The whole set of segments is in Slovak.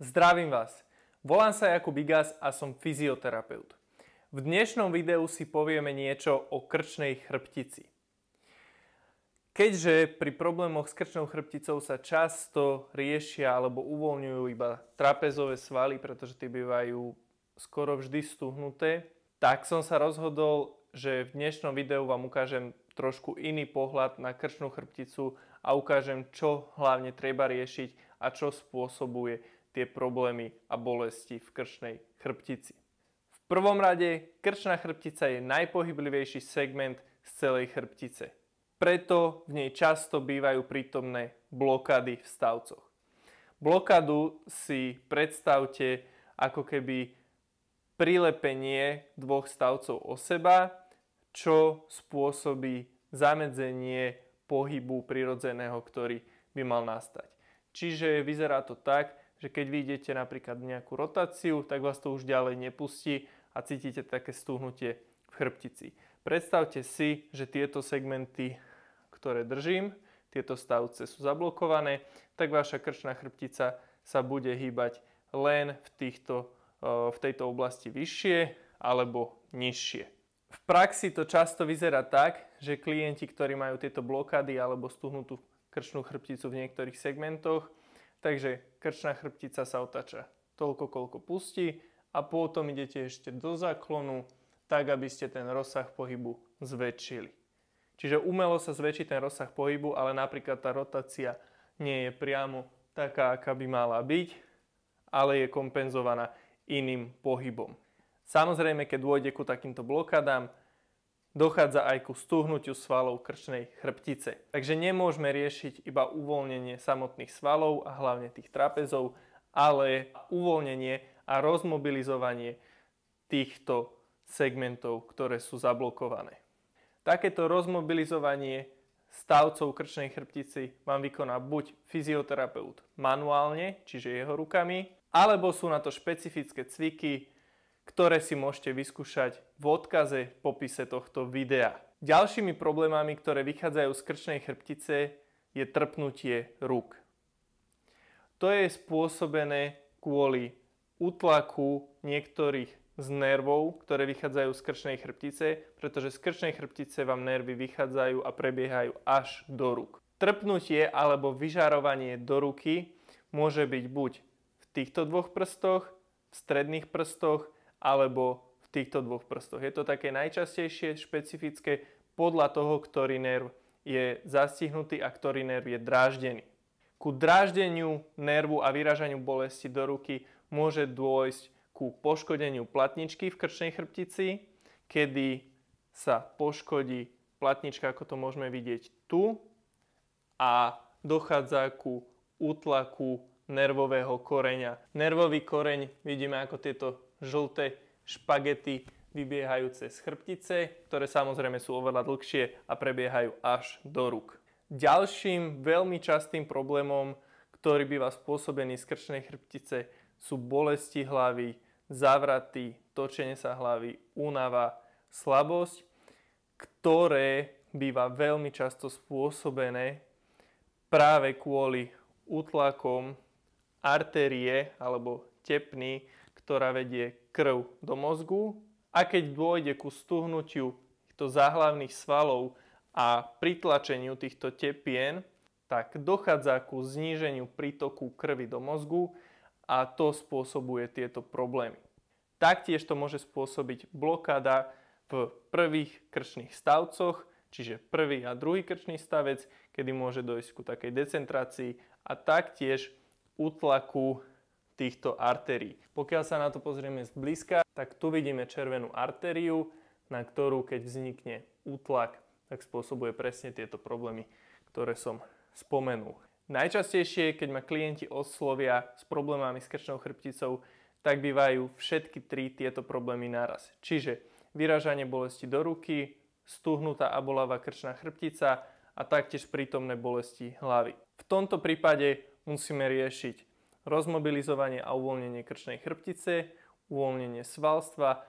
Zdravím vás. Volám sa Jakub Igas a som fyzioterapeut. V dnešnom videu si povieme niečo o krčnej chrbtici. Keďže pri problémoch s krčnou chrbticou sa často riešia alebo uvoľňujú iba trapezové svaly, pretože tie bývajú skoro vždy stuhnuté, tak som sa rozhodol, že v dnešnom videu vám ukážem trošku iný pohľad na krčnú chrbticu a ukážem, čo hlavne treba riešiť a čo spôsobuje tie problémy a bolesti v krčnej chrbtici. V prvom rade krčná chrbtica je najpohyblivejší segment z celej chrbtice. Preto v nej často bývajú prítomné blokády v stavcoch. Blokadu si predstavte ako keby prilepenie dvoch stavcov o seba, čo spôsobí zamedzenie pohybu prirodzeného, ktorý by mal nastať. Čiže vyzerá to tak, že keď vy idete napríklad nejakú rotáciu, tak vás to už ďalej nepustí a cítite také stúhnutie v chrbtici. Predstavte si, že tieto segmenty, ktoré držím, tieto stavce sú zablokované, tak vaša krčná chrbtica sa bude hýbať len v, týchto, e, v tejto oblasti vyššie alebo nižšie. V praxi to často vyzerá tak, že klienti, ktorí majú tieto blokády alebo stuhnutú krčnú chrbticu v niektorých segmentoch, Takže krčná chrbtica sa otáča toľko, koľko pustí a potom idete ešte do záklonu, tak aby ste ten rozsah pohybu zväčšili. Čiže umelo sa zväčší ten rozsah pohybu, ale napríklad tá rotácia nie je priamo taká, aká by mala byť, ale je kompenzovaná iným pohybom. Samozrejme, keď dôjde ku takýmto blokádám, dochádza aj ku stuhnutiu svalov krčnej chrbtice. Takže nemôžeme riešiť iba uvoľnenie samotných svalov a hlavne tých trapezov, ale uvoľnenie a rozmobilizovanie týchto segmentov, ktoré sú zablokované. Takéto rozmobilizovanie stavcov krčnej chrbtici vám vykoná buď fyzioterapeut manuálne, čiže jeho rukami, alebo sú na to špecifické cviky, ktoré si môžete vyskúšať v odkaze v popise tohto videa. Ďalšími problémami, ktoré vychádzajú z krčnej chrbtice, je trpnutie rúk. To je spôsobené kvôli utlaku niektorých z nervov, ktoré vychádzajú z krčnej chrbtice, pretože z krčnej chrbtice vám nervy vychádzajú a prebiehajú až do rúk. Trpnutie alebo vyžarovanie do ruky môže byť buď v týchto dvoch prstoch, v stredných prstoch alebo v týchto dvoch prstoch. Je to také najčastejšie špecifické podľa toho, ktorý nerv je zastihnutý a ktorý nerv je dráždený. Ku dráždeniu nervu a vyražaniu bolesti do ruky môže dôjsť ku poškodeniu platničky v krčnej chrbtici, kedy sa poškodí platnička, ako to môžeme vidieť tu, a dochádza ku útlaku nervového koreňa. Nervový koreň vidíme ako tieto žlté špagety vybiehajúce z chrbtice, ktoré samozrejme sú oveľa dlhšie a prebiehajú až do ruk. Ďalším veľmi častým problémom, ktorý býva spôsobený z krčnej chrbtice, sú bolesti hlavy, závraty, točenie sa hlavy, únava, slabosť, ktoré býva veľmi často spôsobené práve kvôli útlakom artérie alebo tepny, ktorá vedie krv do mozgu. A keď dôjde ku stuhnutiu týchto záhlavných svalov a pritlačeniu týchto tepien, tak dochádza ku zníženiu prítoku krvi do mozgu a to spôsobuje tieto problémy. Taktiež to môže spôsobiť blokáda v prvých krčných stavcoch, čiže prvý a druhý krčný stavec, kedy môže dojsť ku takej decentrácii a taktiež útlaku týchto artérií. Pokiaľ sa na to pozrieme zblízka, tak tu vidíme červenú artériu, na ktorú keď vznikne útlak, tak spôsobuje presne tieto problémy, ktoré som spomenul. Najčastejšie, keď ma klienti oslovia s problémami s krčnou chrbticou, tak bývajú všetky tri tieto problémy naraz. Čiže vyražanie bolesti do ruky, stuhnutá a bolavá krčná chrbtica a taktiež prítomné bolesti hlavy. V tomto prípade musíme riešiť rozmobilizovanie a uvoľnenie krčnej chrbtice, uvoľnenie svalstva,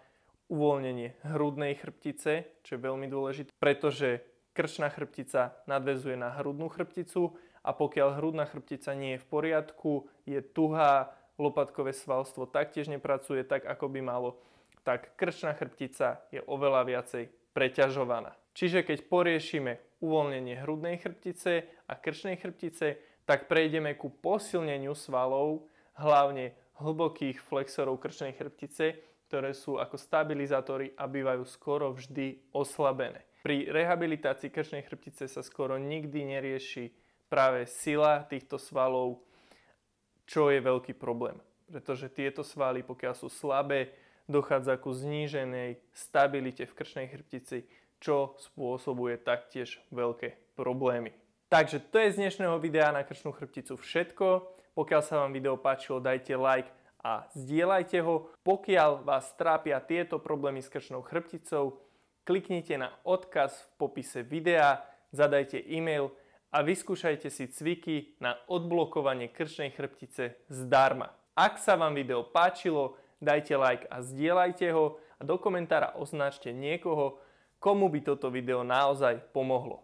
uvoľnenie hrudnej chrbtice, čo je veľmi dôležité, pretože krčná chrbtica nadvezuje na hrudnú chrbticu a pokiaľ hrudná chrbtica nie je v poriadku, je tuhá, lopatkové svalstvo taktiež nepracuje tak, ako by malo, tak krčná chrbtica je oveľa viacej preťažovaná. Čiže keď poriešime uvoľnenie hrudnej chrbtice a krčnej chrbtice, tak prejdeme ku posilneniu svalov, hlavne hlbokých flexorov krčnej chrbtice, ktoré sú ako stabilizátory a bývajú skoro vždy oslabené. Pri rehabilitácii krčnej chrbtice sa skoro nikdy nerieši práve sila týchto svalov, čo je veľký problém. Pretože tieto svaly, pokiaľ sú slabé, dochádza ku zníženej stabilite v krčnej chrbtici, čo spôsobuje taktiež veľké problémy. Takže to je z dnešného videa na krčnú chrbticu všetko. Pokiaľ sa vám video páčilo, dajte like a zdieľajte ho. Pokiaľ vás trápia tieto problémy s krčnou chrbticou, kliknite na odkaz v popise videa, zadajte e-mail a vyskúšajte si cviky na odblokovanie krčnej chrbtice zdarma. Ak sa vám video páčilo, dajte like a zdieľajte ho a do komentára označte niekoho, komu by toto video naozaj pomohlo.